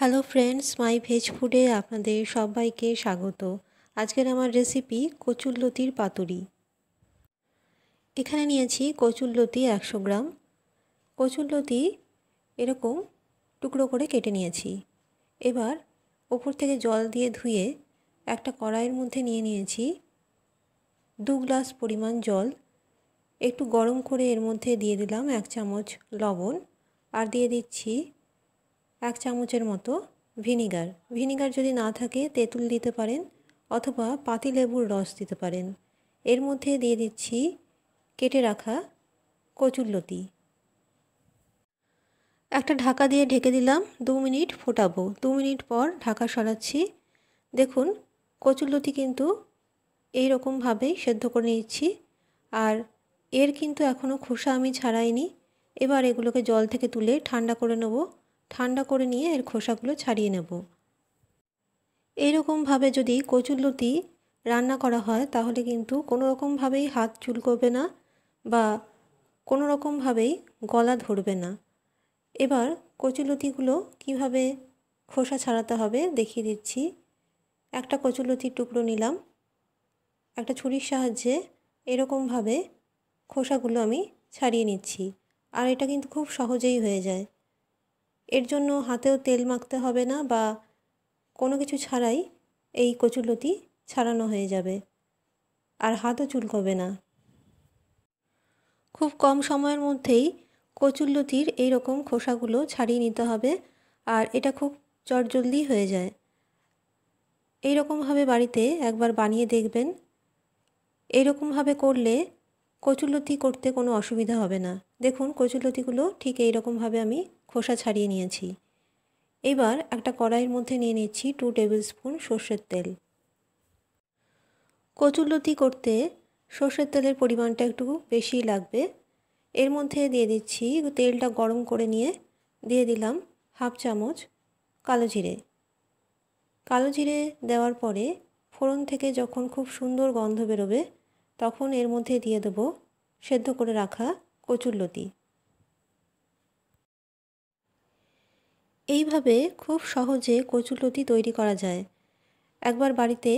hello friends মাই veg ফুডে আপনাদের সবাইকে স্বাগত আজকের আমার রেসিপি কচুরলতির পাতুরি এখানে নিয়েছি কচুরলতি একশো গ্রাম কচুরলতি এরকম টুকরো করে কেটে নিয়েছি এবার ওপর থেকে জল দিয়ে ধুয়ে একটা কড়াইয়ের মধ্যে নিয়ে নিয়েছি দু গ্লাস পরিমাণ জল একটু গরম করে এর মধ্যে দিয়ে দিলাম এক চামচ লবণ আর দিয়ে দিচ্ছি এক চামচের মতো ভিনিগার ভিনিগার যদি না থাকে তেঁতুল দিতে পারেন অথবা পাতিলেবুর রস দিতে পারেন এর মধ্যে দিয়ে দিচ্ছি কেটে রাখা কচুরলতি একটা ঢাকা দিয়ে ঢেকে দিলাম দু মিনিট ফোটাবো দু মিনিট পর ঢাকা সরাচ্ছি দেখুন কচুরলতি কিন্তু এই রকমভাবেই সেদ্ধ করে নিচ্ছি আর এর কিন্তু এখনও খোসা আমি ছাড়াইনি এবার এগুলোকে জল থেকে তুলে ঠান্ডা করে নেবো ঠান্ডা করে নিয়ে এর খোসাগুলো ছাড়িয়ে নেব এইরকমভাবে যদি কচুলতি রান্না করা হয় তাহলে কিন্তু কোনো রকমভাবেই হাত চুলকবে না বা কোনো রকমভাবেই গলা ধরবে না এবার কচুলতিগুলো কিভাবে খোসা ছাড়াতে হবে দেখিয়ে দিচ্ছি একটা কচুলতির টুকরো নিলাম একটা ছুরির সাহায্যে এরকমভাবে খোসাগুলো আমি ছাড়িয়ে নিচ্ছি আর এটা কিন্তু খুব সহজেই হয়ে যায় এর জন্য হাতেও তেল মাখতে হবে না বা কোনো কিছু ছাড়াই এই কচুলতি ছাড়ানো হয়ে যাবে আর হাতও চুলকবে না খুব কম সময়ের মধ্যেই কচুল্লতির এই রকম খোসাগুলো ছাড়িয়ে নিতে হবে আর এটা খুব চটজলদি হয়ে যায় এইরকমভাবে বাড়িতে একবার বানিয়ে দেখবেন এইরকমভাবে করলে কচুলতি করতে কোনো অসুবিধা হবে না দেখুন কচুলতিগুলো ঠিক এই রকমভাবে আমি খোসা ছাড়িয়ে নিয়েছি এবার একটা কড়াইয়ের মধ্যে নিয়ে নিচ্ছি টু টেবিল স্পুন সর্ষের তেল কচুলতি করতে সর্ষের তেলের পরিমাণটা একটু বেশি লাগবে এর মধ্যে দিয়ে দিচ্ছি তেলটা গরম করে নিয়ে দিয়ে দিলাম হাফ চামচ কালো জিরে কালো জিরে দেওয়ার পরে ফোড়ন থেকে যখন খুব সুন্দর গন্ধ বেরোবে তখন এর মধ্যে দিয়ে দেবো সেদ্ধ করে রাখা কচুরলতি এইভাবে খুব সহজে কচুরলতি তৈরি করা যায় একবার বাড়িতে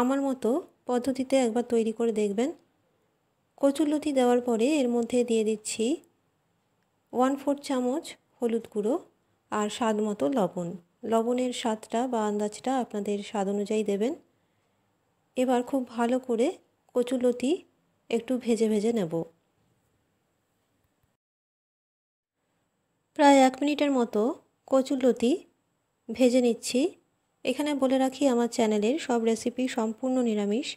আমার মতো পদ্ধতিতে একবার তৈরি করে দেখবেন লতি দেওয়ার পরে এর মধ্যে দিয়ে দিচ্ছি ওয়ান ফোর চামচ হলুদ গুঁড়ো আর স্বাদ মতো লবণ লবণের স্বাদটা বা আন্দাজটা আপনাদের স্বাদ অনুযায়ী দেবেন এবার খুব ভালো করে কচুলতি একটু ভেজে ভেজে নেব প্রায় এক মিনিটের মতো কচুলতি ভেজে নিচ্ছি এখানে বলে রাখি আমার চ্যানেলের সব রেসিপি সম্পূর্ণ নিরামিষ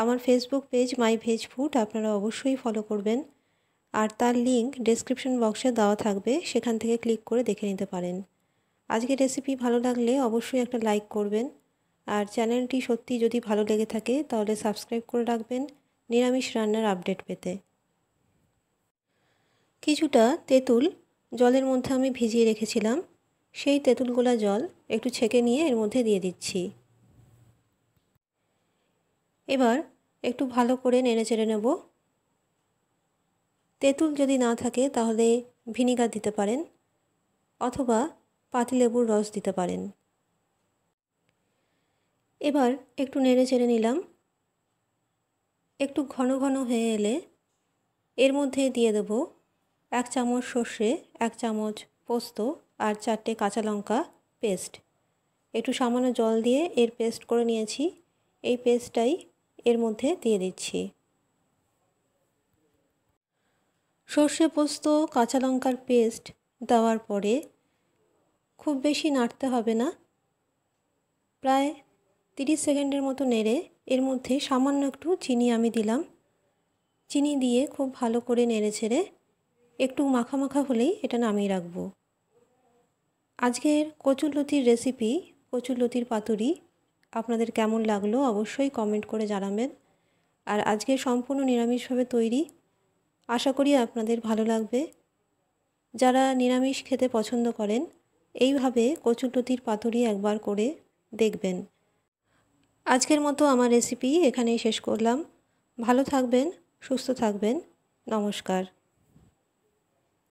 আমার Facebook page my veg food আপনারা অবশ্যই ফলো করবেন আর তার লিংক ডেসক্রিপশন বক্সে দেওয়া থাকবে সেখান থেকে ক্লিক করে দেখে নিতে পারেন আজকে রেসিপি ভালো লাগলে অবশ্যই একটা লাইক করবেন আর চ্যানেলটি সত্যি যদি ভালো লেগে থাকে তাহলে সাবস্ক্রাইব করে রাখবেন নিরামিষ রান্নার আপডেট পেতে কিছুটা তেঁতুল জলের মধ্যে আমি ভিজিয়ে রেখেছিলাম সেই তেঁতুলগোলা জল একটু ছেঁকে নিয়ে এর মধ্যে দিয়ে দিচ্ছি এবার একটু ভালো করে নেড়ে চেড়ে নেব তেঁতুল যদি না থাকে তাহলে ভিনিগার দিতে পারেন অথবা পাতিলেবুর রস দিতে পারেন এবার একটু নেড়ে চেড়ে নিলাম একটু ঘন ঘন হয়ে এলে এর মধ্যে দিয়ে দেব এক চামচ সর্ষে এক চামচ পোস্ত আর চারটে কাঁচা লঙ্কা পেস্ট একটু সামান্য জল দিয়ে এর পেস্ট করে নিয়েছি এই পেস্টটাই এর মধ্যে দিয়ে দিচ্ছি সর্ষে পোস্ত কাঁচা লঙ্কার পেস্ট দেওয়ার পরে খুব বেশি নাড়তে হবে না প্রায় 30 সেকেন্ডের মতো নেড়ে এর মধ্যে সামান্য একটু চিনি আমি দিলাম চিনি দিয়ে খুব ভালো করে নেড়ে ছেড়ে একটু মাখা মাখা হলেই এটা নামিয়ে রাখব আজকের কচুরলতির রেসিপি কচুরলতির পাতুরি আপনাদের কেমন লাগলো অবশ্যই কমেন্ট করে জানাবেন আর আজকে সম্পূর্ণ নিরামিষভাবে তৈরি আশা করি আপনাদের ভালো লাগবে যারা নিরামিষ খেতে পছন্দ করেন এইভাবে কচুরলতির পাতুরি একবার করে দেখবেন আজকের মতো আমার রেসিপি এখানেই শেষ করলাম ভালো থাকবেন সুস্থ থাকবেন নমস্কার